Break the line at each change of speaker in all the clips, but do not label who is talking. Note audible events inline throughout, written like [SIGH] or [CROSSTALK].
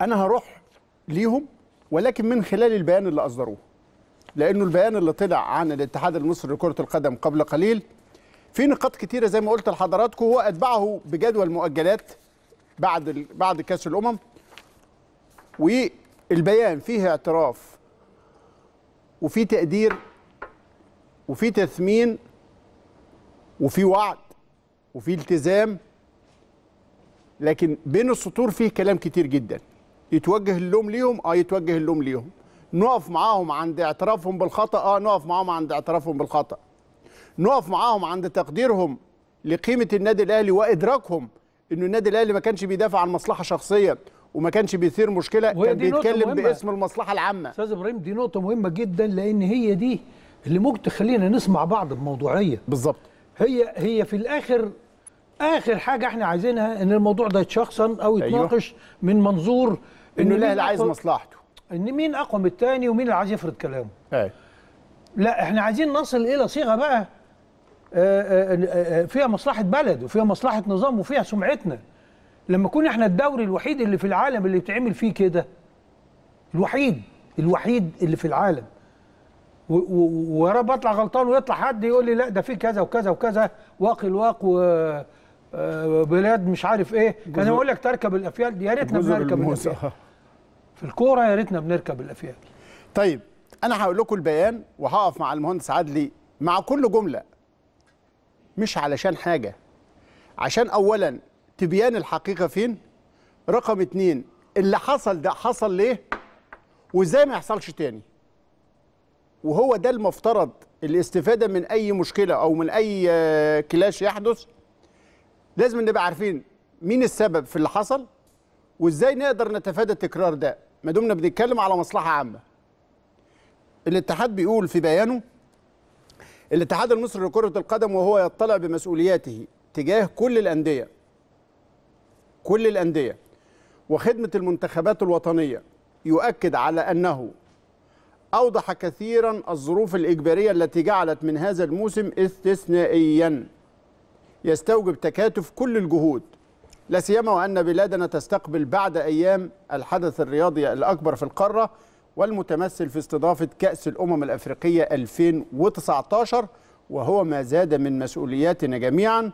انا هروح ليهم ولكن من خلال البيان اللي اصدروه لانه البيان اللي طلع عن الاتحاد المصري لكره القدم قبل قليل في نقاط كتيره زي ما قلت لحضراتكم هو اتبعه بجدول مؤجلات بعد ال... بعد كاس الامم والبيان فيه اعتراف وفي تقدير وفي تثمين وفي وعد وفي التزام لكن بين السطور فيه كلام كتير جدا يتوجه اللوم ليهم اه يتوجه اللوم ليهم نقف معاهم عند اعترافهم بالخطا اه نقف معاهم عند اعترافهم بالخطا نقف معاهم عند تقديرهم لقيمه النادي الاهلي وادراكهم ان النادي الاهلي ما كانش بيدافع عن مصلحه شخصيه وما كانش بيثير مشكله كان بيتكلم باسم
المصلحه العامه استاذ ابراهيم دي نقطه مهمه جدا لان هي دي اللي ممكن تخلينا نسمع بعض بموضوعيه بالظبط هي هي في الاخر اخر حاجه احنا عايزينها ان الموضوع ده يتشخصن او يتناقش أيوه. من منظور انه الاهلي عايز مصلحته ان مين اقوى من الثاني ومين اللي عايز يفرض كلامه أي. لا احنا عايزين نصل الى صيغه بقى آه، آه، آه، فيها مصلحه بلد وفيها مصلحه نظام وفيها سمعتنا لما كنا احنا الدوري الوحيد اللي في العالم اللي بتعمل فيه كده الوحيد الوحيد اللي في العالم ويا رب اطلع غلطان ويطلع حد يقول لي لا ده في كذا وكذا وكذا واق الواق وبلاد مش عارف ايه انا بقول لك تركب الافيال يا ريتنا بنركب الافيال [LAUGHS]
في الكوره يا ريتنا بنركب الافيال طيب انا هقول لكم البيان وهقف مع المهندس عدلي مع كل جمله مش علشان حاجه عشان اولا تبيان الحقيقه فين رقم اتنين اللي حصل ده حصل ليه وازاي ما يحصلش تاني وهو ده المفترض الاستفاده من اي مشكله او من اي آه، كلاش يحدث لازم نبقى عارفين مين السبب في اللي حصل وازاي نقدر نتفادى تكرار ده ما دمنا بنتكلم على مصلحه عامه الاتحاد بيقول في بيانه الاتحاد المصري لكره القدم وهو يطلع بمسؤولياته تجاه كل الانديه كل الانديه وخدمه المنتخبات الوطنيه يؤكد على انه اوضح كثيرا الظروف الاجباريه التي جعلت من هذا الموسم استثنائيا يستوجب تكاتف كل الجهود لا سيما وأن بلادنا تستقبل بعد أيام الحدث الرياضي الأكبر في القارة والمتمثل في استضافة كأس الأمم الأفريقية 2019 وهو ما زاد من مسؤولياتنا جميعا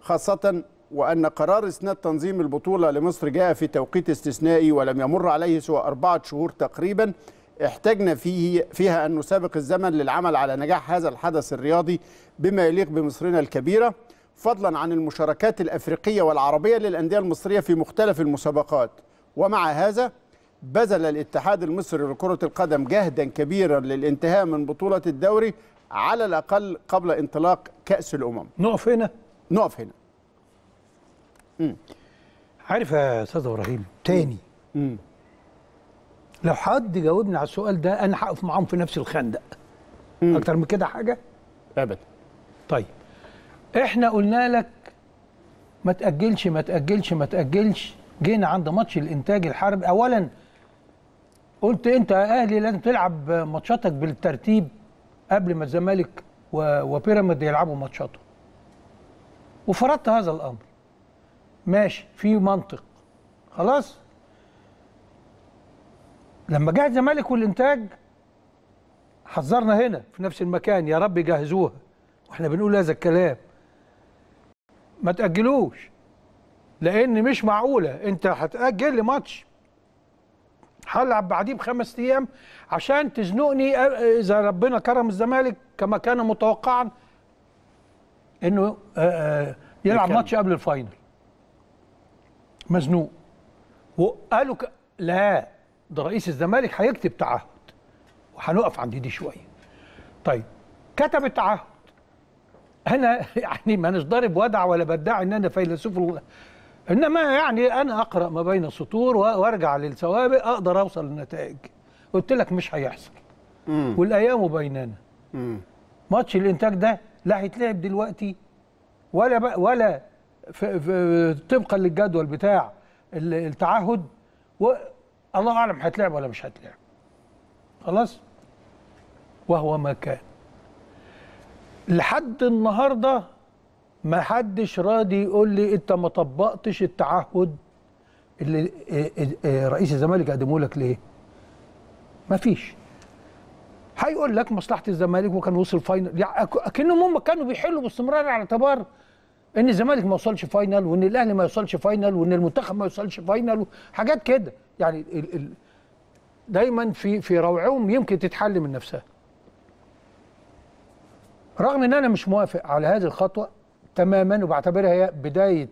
خاصة وأن قرار إسناد تنظيم البطولة لمصر جاء في توقيت استثنائي ولم يمر عليه سوى أربعة شهور تقريبا احتجنا فيه فيها أن نسابق الزمن للعمل على نجاح هذا الحدث الرياضي بما يليق بمصرنا الكبيرة فضلا عن المشاركات الأفريقية والعربية للأندية المصرية في مختلف المسابقات ومع هذا بذل الاتحاد المصري لكرة القدم جهدا كبيرا للانتهاء من بطولة الدوري على الأقل قبل انطلاق كأس الأمم نقف هنا
نقف هنا مم. عارف يا أستاذ إبراهيم تاني مم. لو حد جاوبني على السؤال ده أنا هقف معاهم في نفس الخندق مم. أكتر من كده حاجة أبدا طيب احنا قلنا لك ما تاجلش ما تاجلش ما تاجلش جينا عند ماتش الانتاج الحرب اولا قلت انت يا اهلي لازم تلعب ماتشاتك بالترتيب قبل ما الزمالك وبيراميد يلعبوا ماتشاتهم وفرضت هذا الامر ماشي في منطق خلاص لما جه الزمالك والانتاج حذرنا هنا في نفس المكان يا رب يجهزوها واحنا بنقول هذا الكلام ما تاجلوش لان مش معقوله انت هتاجل لماتش هلعب بعديه بخمس ايام عشان تزنقني آه، آه، اذا ربنا كرم الزمالك كما كان متوقعا انه آه، يلعب ماتش قبل الفاينل مزنوق وقالوا ك... لا ده رئيس الزمالك هيكتب تعهد وهنقف عند دي شويه طيب كتب التعهد انا [LAUGHS] يعني مانيش ضارب وادع ولا بدعي ان انا فيلسوف انما يعني انا اقرا ما بين السطور وارجع للسوابق اقدر اوصل للنتائج قلت لك مش هيحصل مم. والايام بيننا ماتش الانتاج ده لا هيتلعب دلوقتي ولا بقى ولا في في طبقا للجدول بتاع التعهد و الله اعلم هتلعب ولا مش هتلعب خلاص وهو ما كان لحد النهارده ما حدش راضي يقول لي انت ما طبقتش التعهد اللي رئيس الزمالك قدمه لك ليه؟ ما فيش هيقول لك مصلحه الزمالك وكان وصل فاينل يعني اكنهم هم كانوا بيحلوا باستمرار على اعتبار ان الزمالك ما وصلش فاينل وان الاهلي ما يوصلش فاينل وان المنتخب ما يوصلش فاينل حاجات كده يعني ال ال دايما في في روعهم يمكن تتحل من نفسها رغم ان انا مش موافق على هذه الخطوه تماما وبعتبرها هي بدايه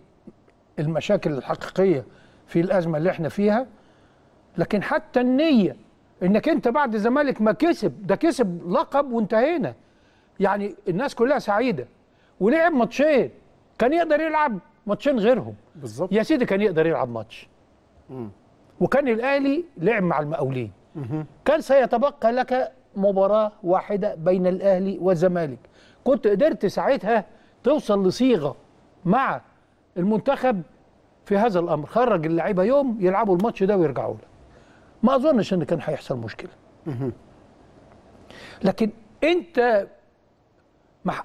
المشاكل الحقيقيه في الازمه اللي احنا فيها لكن حتى النيه انك انت بعد الزمالك ما كسب ده كسب لقب وانتهينا يعني الناس كلها سعيده ولعب ماتشين كان يقدر يلعب ماتشين غيرهم بالظبط يا سيدي كان يقدر يلعب ماتش وكان الاهلي لعب مع المقاولين كان سيتبقى لك مباراة واحدة بين الأهلي والزمالك كنت قدرت ساعتها توصل لصيغة مع المنتخب في هذا الأمر خرج اللعيبة يوم يلعبوا الماتش ده ويرجعوا له ما أظنش أن كان هيحصل مشكلة لكن أنت مح...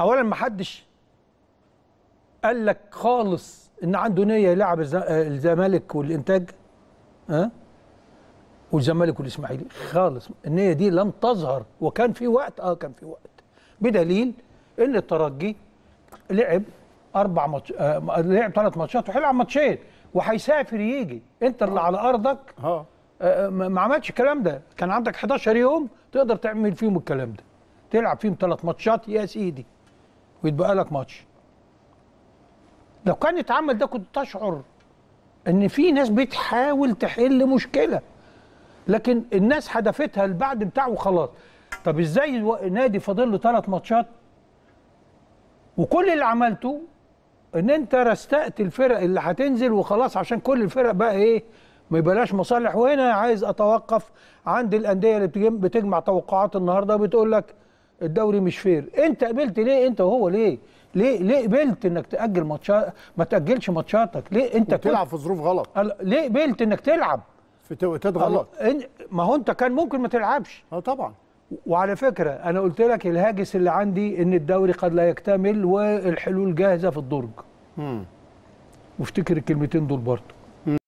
أولا ما حدش قال لك خالص ان عنده نيه يلعب الزمالك والانتاج ها أه؟ والزمالك والاسماعيلي خالص النيه دي لم تظهر وكان في وقت اه كان في وقت بدليل ان الترجي لعب اربع ماتش آه لعب ثلاث ماتشات وهيلعب ماتشين وهيسافر يجي انت اللي على ارضك آه. آه،, اه ما عملتش الكلام ده كان عندك 11 يوم تقدر تعمل فيهم الكلام ده تلعب فيهم ثلاث ماتشات يا سيدي ويتبقى لك ماتش لو كان اتعمل ده كنت تشعر ان في ناس بتحاول تحل مشكله لكن الناس حدفتها البعد بتاعه وخلاص طب ازاي نادي فاضل له ثلاث ماتشات وكل اللي عملته ان انت رستقت الفرق اللي هتنزل وخلاص عشان كل الفرق بقى ايه ما يبقاش مصالح وهنا عايز اتوقف عند الانديه اللي بتجمع توقعات النهارده بتقول لك الدوري مش فير انت قبلت ليه انت وهو ليه ليه ليه قبلت انك تاجل ماتشات ما تاجلش ماتشاتك ليه انت تلعب في ظروف غلط ليه قبلت انك تلعب في تضغط ما هو انت كان ممكن ما تلعبش اه طبعا وعلى فكره انا قلت لك الهاجس اللي عندي ان الدوري قد لا يكتمل والحلول جاهزه في الدرج امم وافتكر الكلمتين دول برضه